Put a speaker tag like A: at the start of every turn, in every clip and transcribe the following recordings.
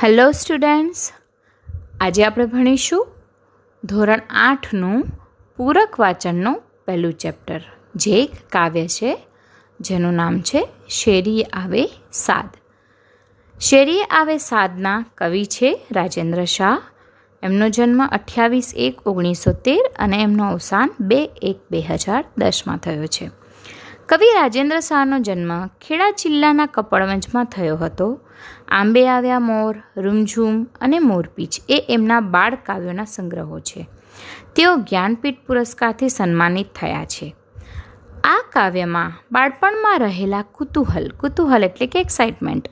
A: hello students આજે આપણે ભણીશું ધોરણ આઠનું પૂરક વાંચનનું પહેલું ચેપ્ટર જે એક કાવ્ય છે જેનું નામ છે શેરી આવે સાદ શેરીએ આવે સાદના કવિ છે રાજેન્દ્ર શાહ એમનો જન્મ અઠ્યાવીસ એક ઓગણીસો તેર અને એમનો અવસાન બે એક બે હજાર દસમાં થયો છે કવિ રાજેન્દ્ર શાહનો જન્મ ખેડા જિલ્લાના કપડવંજમાં થયો હતો આંબે આવ્યા મોર રૂમઝૂમ અને મોરપીચ એ એમના બાળ કાવ્યોના સંગ્રહો છે તેઓ જ્ઞાનપીઠ પુરસ્કારથી સન્માનિત થયા છે આ કાવ્યમાં બાળપણમાં રહેલા કુતૂહલ કુતૂહલ એટલે કે એક્સાઇટમેન્ટ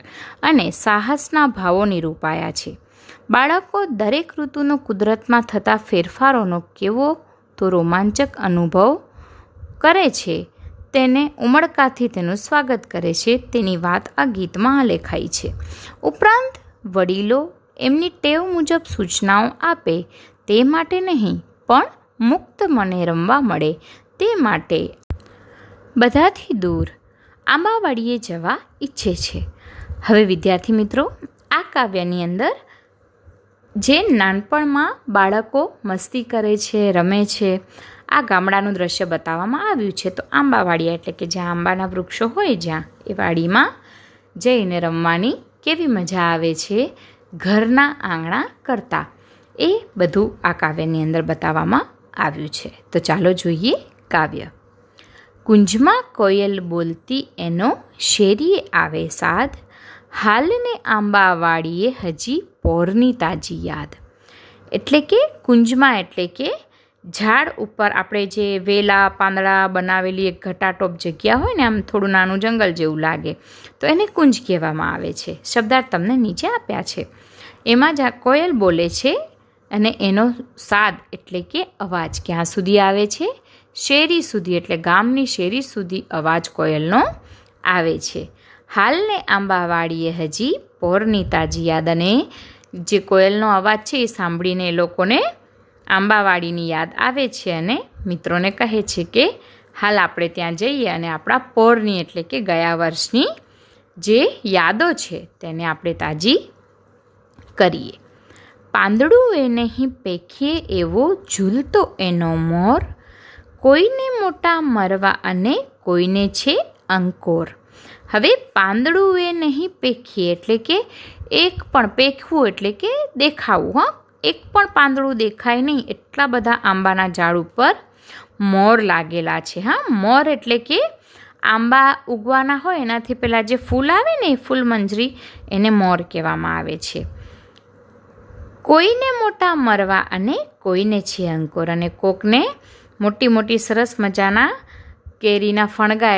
A: અને સાહસના ભાવો નિરૂપાયા છે બાળકો દરેક ઋતુનો કુદરતમાં થતા ફેરફારોનો કેવો તો રોમાંચક અનુભવ કરે છે તેને ઉમળકાથી તેનું સ્વાગત કરે છે તેની વાત આ ગીતમાં આલેખાઈ છે ઉપરાંત વડીલો એમની ટેવ મુજબ સૂચનાઓ આપે તે માટે નહીં પણ મુક્ત મને રમવા મળે તે માટે બધાથી દૂર આંબાવાડીએ જવા ઈચ્છે છે હવે વિદ્યાર્થી મિત્રો આ કાવ્યની અંદર જે નાનપણમાં બાળકો મસ્તી કરે છે રમે છે આ ગામડાનું દ્રશ્ય બતાવવામાં આવ્યું છે તો આંબાવાડિયા એટલે કે જ્યાં આંબાના વૃક્ષો હોય જ્યાં એ વાડીમાં જઈને રમવાની કેવી મજા આવે છે ઘરના આંગણા કરતાં એ બધું આ કાવ્યની અંદર બતાવવામાં આવ્યું છે તો ચાલો જોઈએ કાવ્ય કુંજમાં કોયલ બોલતી એનો શેરીએ આવે સાદ હાલને આંબાવાડીએ હજી પોરની તાજી યાદ એટલે કે કુંજમાં એટલે કે ઝાડ ઉપર આપણે જે વેલા પાંદડા બનાવેલી એક ઘટાટોપ જગ્યા હોય ને આમ થોડું નાનું જંગલ જેવું લાગે તો એને કુંજ કહેવામાં આવે છે શબ્દાર્થ તમને નીચે આપ્યા છે એમાં જ કોયલ બોલે છે અને એનો સાદ એટલે કે અવાજ ક્યાં સુધી આવે છે શેરી સુધી એટલે ગામની શેરી સુધી અવાજ કોયલનો આવે છે હાલને આંબાવાડીએ હજી પોરની તાજી યાદ અને જે કોયલનો અવાજ છે એ સાંભળીને એ લોકોને આંબાવાડીની યાદ આવે છે અને મિત્રોને કહે છે કે હાલ આપણે ત્યાં જઈએ અને આપણા પોરની એટલે કે ગયા વર્ષની જે યાદો છે તેને આપણે તાજી કરીએ પાંદડું એ નહીં પેખીએ એવો ઝૂલતો એનો મોર કોઈને મોટા મરવા અને કોઈને છે અંકોર હવે પાંદડું એ નહીં પેખીએ એટલે કે એક પણ પેખવું એટલે કે દેખાવું હા એક પણ પાંદડું દેખાય નહીં એટલા બધા આંબાના ઝાડ ઉપર મોર લાગેલા છે હા મોર એટલે કે આંબા ઉગવાના હોય એનાથી પહેલાં જે ફૂલ આવે ને એ મંજરી એને મોર કહેવામાં આવે છે કોઈને મોટા મરવા અને કોઈને છે અંકુર અને કોકને મોટી મોટી સરસ મજાના કેરીના ફણગા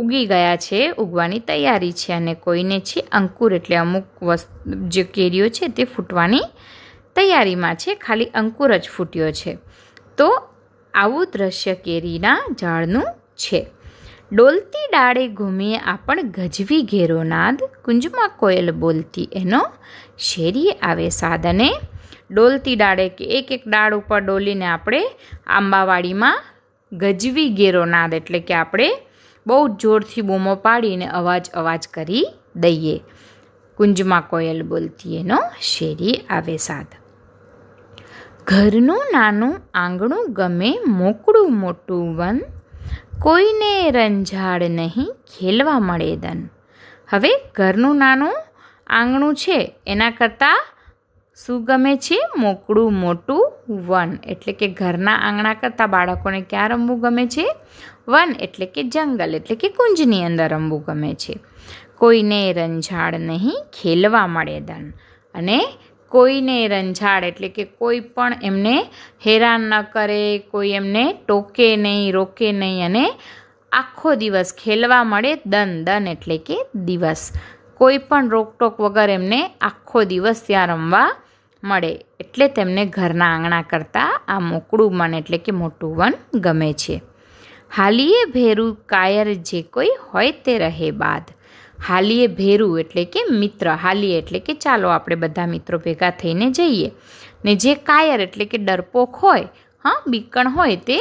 A: ઉગી ગયા છે ઉગવાની તૈયારી છે અને કોઈને છે અંકુર એટલે અમુક વસ્તુ જે કેરીઓ છે તે ફૂટવાની તૈયારીમાં છે ખાલી અંકુર જ ફૂટ્યો છે તો આવું દ્રશ્ય કેરીના ઝાડનું છે ડોલતી ડાળે ઘૂમીએ આપણ ગજવી ઘેરો નાદ કુંજમાં કોયલ બોલતી એનો શેરી આવે સાધને ડોલતી ડાળે કે એક એક ડાળ ઉપર ડોલીને આપણે આંબાવાડીમાં ગજવી ઘેરો નાદ એટલે કે આપણે બહુ જોરથી બૂમો પાડીને અવાજ અવાજ કરી દઈએ કુંજમાં કોયલ બોલતી એનો શેરી આવે સાધ ઘરનું નાનું આંગણું ગમે મોકળું મોટું વન કોઈને રંજાડ નહીં ખેલવા મળે દન હવે ઘરનું નાનું આંગણું છે એના કરતાં શું ગમે છે મોકળું મોટું વન એટલે કે ઘરના આંગણા કરતાં બાળકોને ક્યાં રમવું ગમે છે વન એટલે કે જંગલ એટલે કે કુંજની અંદર રમવું ગમે છે કોઈને રંજાડ નહીં ખેલવા મળે દન અને કોઈને રંજાડ એટલે કે કોઈ પણ એમને હેરાન ન કરે કોઈ એમને ટોકે નહીં રોકે નહીં અને આખો દિવસ ખેલવા મળે દન દન એટલે કે દિવસ કોઈ પણ રોકટોક વગર એમને આખો દિવસ ત્યાં રમવા મળે એટલે તેમને ઘરના આંગણા કરતાં આ મોકળું મન એટલે કે મોટું વન ગમે છે હાલીએ ભેરું કાયર જે કોઈ હોય તે રહે બાદ હાલીએ ભેરું એટલે કે મિત્ર હાલીએ એટલે કે ચાલો આપણે બધા મિત્રો ભેગા થઈને જઈએ ને જે કાયર એટલે કે ડરપોક હોય હા બીકણ હોય તે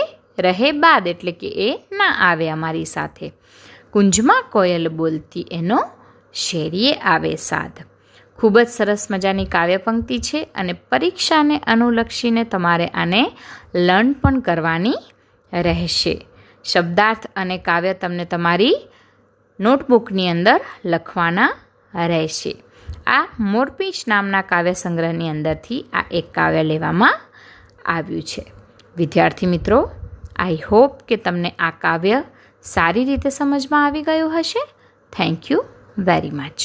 A: રહે બાદ એટલે કે એ ના આવે અમારી સાથે કુંજમાં કોયલ બોલતી એનો શેરીએ આવે સાધ ખૂબ જ સરસ મજાની કાવ્ય પંક્તિ છે અને પરીક્ષાને અનુલક્ષીને તમારે આને લર્ન પણ કરવાની રહેશે શબ્દાર્થ અને કાવ્ય તમને તમારી નોટબુકની અંદર લખવાના રહેશે આ મોરપીંચ નામના કાવ્ય સંગ્રહની અંદરથી આ એક કાવ્ય લેવામાં આવ્યું છે વિદ્યાર્થી મિત્રો આઈ હોપ કે તમને આ કાવ્ય સારી રીતે સમજમાં આવી ગયું હશે થેન્ક યુ વેરી મચ